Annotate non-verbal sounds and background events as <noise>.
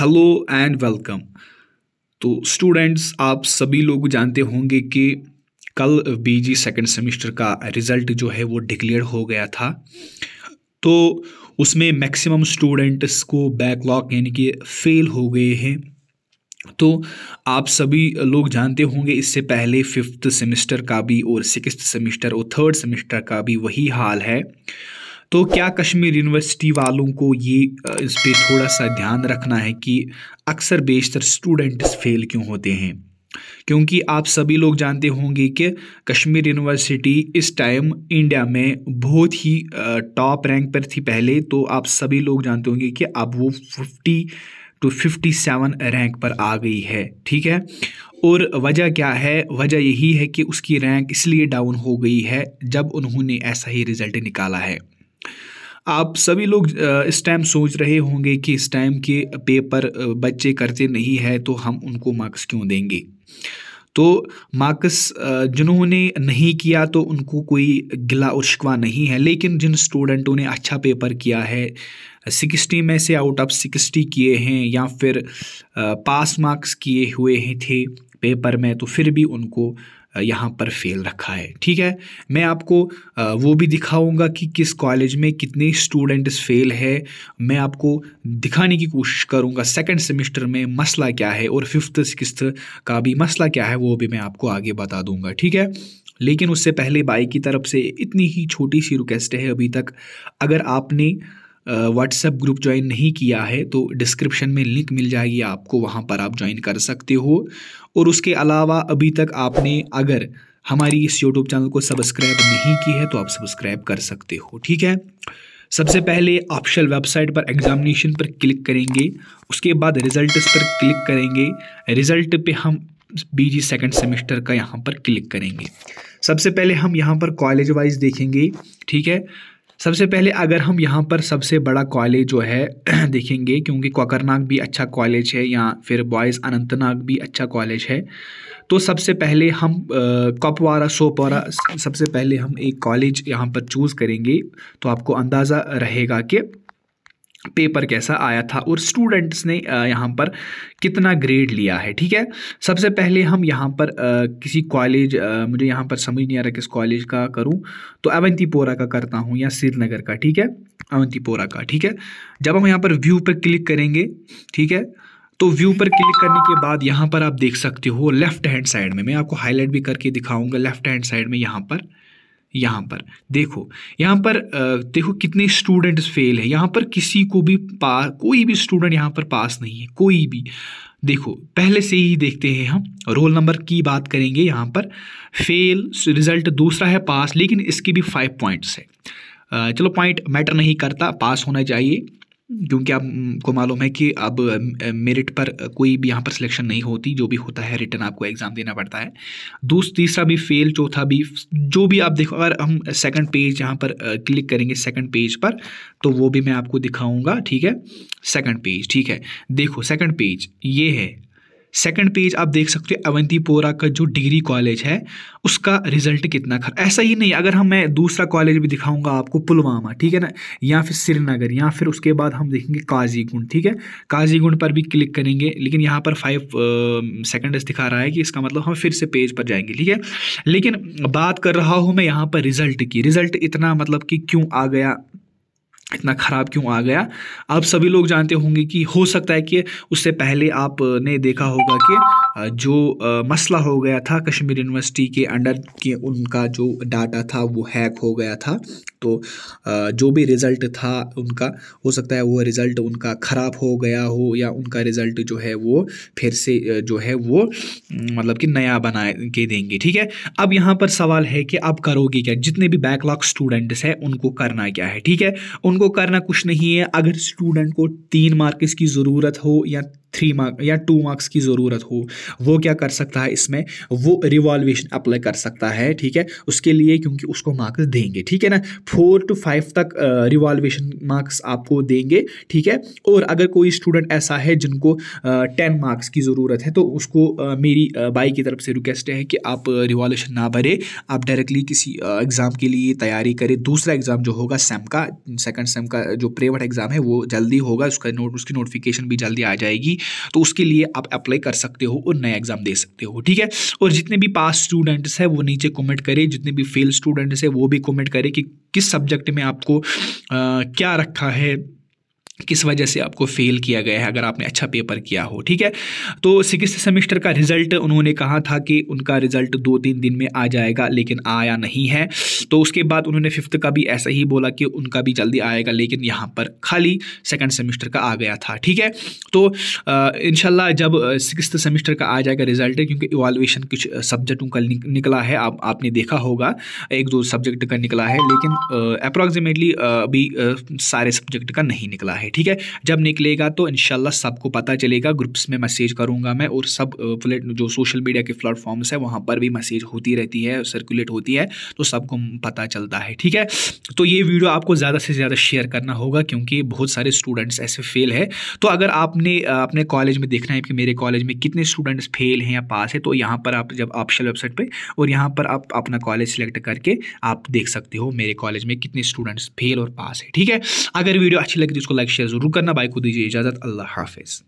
hello and welcome तो students आप सभी लोग जानते होंगे कि कल बीजी सेकेंड सेमेस्टर का रिज़ल्ट जो है वो डिक्लेयर हो गया था तो उसमें मैक्सिमम स्टूडेंट्स को बैकलॉग यानी कि फेल हो गए हैं तो आप सभी लोग जानते होंगे इससे पहले फिफ्थ सेमेस्टर का भी और सिक्स सेमेस्टर और थर्ड सेमेस्टर का भी वही हाल है तो क्या कश्मीर यूनिवर्सिटी वालों को ये इस पर थोड़ा सा ध्यान रखना है कि अक्सर बेशतर स्टूडेंट्स फेल क्यों होते हैं क्योंकि आप सभी लोग जानते होंगे कि कश्मीर यूनिवर्सिटी इस टाइम इंडिया में बहुत ही टॉप रैंक पर थी पहले तो आप सभी लोग जानते होंगे कि अब वो fifty two fifty seven rank पर आ गई है ठीक है और वजह क्या है वजह यही है कि उसकी रैंक इसलिए डाउन हो गई है जब उन्होंने ऐसा ही रिज़ल्ट निकाला है आप सभी लोग इस टाइम सोच रहे होंगे कि इस टाइम के पेपर बच्चे करते नहीं है तो हम उनको मार्क्स क्यों देंगे तो मार्क्स जिन्होंने नहीं किया तो उनको कोई गिला और शिकवा नहीं है लेकिन जिन स्टूडेंटों ने अच्छा पेपर किया है सिक्सटी में से आउट ऑफ सिक्सटी किए हैं या फिर पास मार्क्स किए हुए हैं थे पेपर में तो फिर भी उनको यहाँ पर फेल रखा है ठीक है मैं आपको वो भी दिखाऊंगा कि किस कॉलेज में कितने स्टूडेंट्स फेल है मैं आपको दिखाने की कोशिश करूँगा सेकेंड सेमेस्टर में मसला क्या है और फिफ्थ सिक्सथ का भी मसला क्या है वो भी मैं आपको आगे बता दूँगा ठीक है लेकिन उससे पहले बाई की तरफ से इतनी ही छोटी सी रिक्वेस्ट है अभी तक अगर आपने व्हाट्सएप ग्रुप ज्वाइन नहीं किया है तो डिस्क्रिप्शन में लिंक मिल जाएगी आपको वहाँ पर आप ज्वाइन कर सकते हो और उसके अलावा अभी तक आपने अगर हमारी इस यूट्यूब चैनल को सब्सक्राइब नहीं की है तो आप सब्सक्राइब कर सकते हो ठीक है सबसे पहले ऑफिशियल वेबसाइट पर एग्जामिनेशन पर क्लिक करेंगे उसके बाद रिजल्ट पर क्लिक करेंगे रिजल्ट पे हम बीजी सेकंड सेमेस्टर का यहाँ पर क्लिक करेंगे सबसे पहले हम यहाँ पर कॉलेज वाइज देखेंगे ठीक है सबसे पहले अगर हम यहाँ पर सबसे बड़ा कॉलेज जो है <clears throat> देखेंगे क्योंकि कोकरनाग भी अच्छा कॉलेज है या फिर बॉयज़ अनंतनाग भी अच्छा कॉलेज है तो सबसे पहले हम कपवारा सोपवारा सबसे पहले हम एक कॉलेज यहाँ पर चूज़ करेंगे तो आपको अंदाज़ा रहेगा कि पेपर कैसा आया था और स्टूडेंट्स ने यहाँ पर कितना ग्रेड लिया है ठीक है सबसे पहले हम यहाँ पर किसी कॉलेज मुझे यहाँ पर समझ नहीं आ रहा किस कॉलेज का करूँ तो अवंतीपोरा का करता हूँ या श्रीनगर का ठीक है अवंतीपोरा का ठीक है जब हम यहाँ पर व्यू पर क्लिक करेंगे ठीक है तो व्यू पर क्लिक करने के बाद यहाँ पर आप देख सकते हो लेफ्ट हैंड साइड में मैं आपको हाईलाइट भी करके दिखाऊँगा लेफ्ट हैंड साइड में यहाँ पर यहाँ पर देखो यहाँ पर देखो कितने स्टूडेंट्स फेल हैं यहाँ पर किसी को भी पा कोई भी स्टूडेंट यहाँ पर पास नहीं है कोई भी देखो पहले से ही देखते हैं हम रोल नंबर की बात करेंगे यहाँ पर फेल रिजल्ट दूसरा है पास लेकिन इसके भी फाइव पॉइंट्स है चलो पॉइंट मैटर नहीं करता पास होना चाहिए क्योंकि आपको मालूम है कि अब मेरिट पर कोई भी यहाँ पर सिलेक्शन नहीं होती जो भी होता है रिटर्न आपको एग्ज़ाम देना पड़ता है दूसरा तीसरा भी फेल चौथा भी जो भी आप देखो अगर हम सेकंड पेज यहाँ पर क्लिक करेंगे सेकंड पेज पर तो वो भी मैं आपको दिखाऊंगा ठीक है सेकंड पेज ठीक है देखो सेकंड पेज ये है सेकंड पेज आप देख सकते हो अवंतीपोरा का जो डिग्री कॉलेज है उसका रिजल्ट कितना खरा ऐसा ही नहीं अगर हम मैं दूसरा कॉलेज भी दिखाऊंगा आपको पुलवामा ठीक है ना या फिर श्रीनगर या फिर उसके बाद हम देखेंगे काजीगुंड ठीक है काजीगुंड पर भी क्लिक करेंगे लेकिन यहाँ पर फाइव सेकेंडस दिखा रहा है कि इसका मतलब हम फिर से पेज पर जाएंगे ठीक है लेकिन बात कर रहा हूँ मैं यहाँ पर रिजल्ट की रिजल्ट इतना मतलब कि क्यों आ गया इतना ख़राब क्यों आ गया आप सभी लोग जानते होंगे कि हो सकता है कि उससे पहले आपने देखा होगा कि जो मसला हो गया था कश्मीर यूनिवर्सिटी के अंडर के उनका जो डाटा था वो हैक हो गया था तो जो भी रिज़ल्ट था उनका हो सकता है वो रिज़ल्ट उनका ख़राब हो गया हो या उनका रिज़ल्ट जो है वो फिर से जो है वो मतलब कि नया बना के देंगे ठीक है अब यहाँ पर सवाल है कि अब करोगे क्या जितने भी बैकलॉग स्टूडेंट्स हैं उनको करना क्या है ठीक है उनको करना कुछ नहीं है अगर स्टूडेंट को तीन मार्क्स की ज़रूरत हो या थ्री मार्क या टू मार्क्स की ज़रूरत हो वो क्या कर सकता है इसमें वो रिवॉल्यूशन अप्लाई कर सकता है ठीक है उसके लिए क्योंकि उसको मार्क्स देंगे ठीक है ना फोर टू फाइव तक रिवॉल्यूशन मार्क्स आपको देंगे ठीक है और अगर कोई स्टूडेंट ऐसा है जिनको टेन मार्क्स की ज़रूरत है तो उसको uh, मेरी बाई की तरफ से रिक्वेस्ट है कि आप रिवॉल्यूशन ना भरें आप डायरेक्टली किसी एग्ज़ाम के लिए तैयारी करें दूसरा एग्ज़ाम जो होगा सेम का सेकंड सेम का जो प्रेवट एग्ज़ाम है वो जल्दी होगा उसका नोट उसकी नोटिफिकेशन भी जल्दी आ जाएगी तो उसके लिए आप अप्लाई कर सकते हो और नया एग्जाम दे सकते हो ठीक है और जितने भी पास स्टूडेंट्स हैं वो नीचे कमेंट करें जितने भी फेल स्टूडेंट्स हैं वो भी कमेंट करें कि किस सब्जेक्ट में आपको आ, क्या रखा है किस वजह से आपको फेल किया गया है अगर आपने अच्छा पेपर किया हो ठीक है तो सिक्स सेमेस्टर का रिजल्ट उन्होंने कहा था कि उनका रिजल्ट दो तीन दिन में आ जाएगा लेकिन आया नहीं है तो उसके बाद उन्होंने फिफ्थ का भी ऐसा ही बोला कि उनका भी जल्दी आएगा लेकिन यहाँ पर खाली सेकेंड सेमेस्टर का आ गया था ठीक है तो इन जब सिक्स सेमेस्टर का आ जाएगा रिजल्ट क्योंकि इवालुएशन कुछ सब्जेक्टों का निकला है आप आपने देखा होगा एक दो सब्जेक्ट का निकला है लेकिन अप्रॉक्सीमेटली अभी सारे सब्जेक्ट का नहीं निकला है है ठीक है जब निकलेगा तो इनशाला सबको पता चलेगा ग्रुप्स में मैसेज करूँगा मैं और सब जो सोशल मीडिया के प्लेटफॉर्म्स है वहाँ पर भी मैसेज होती रहती है सर्कुलेट होती है तो सबको पता चलता है ठीक है तो ये वीडियो आपको ज़्यादा से ज़्यादा शेयर करना होगा क्योंकि बहुत सारे स्टूडेंट्स ऐसे फेल है तो अगर आपने अपने कॉलेज में देखना है कि मेरे कॉलेज में कितने स्टूडेंट्स फेल हैं या पास है तो यहाँ पर आप जब ऑप्शन वेबसाइट पर और यहाँ पर आप अपना कॉलेज सेलेक्ट करके आप देख सकते हो मेरे कॉलेज में कितने स्टूडेंट्स फेल और पास है ठीक है अगर वीडियो अच्छी लगी तो उसको लाइक शेयर ज़रूर करना बाइक को दीजिए इजाज़त अल्लाह हाफिज़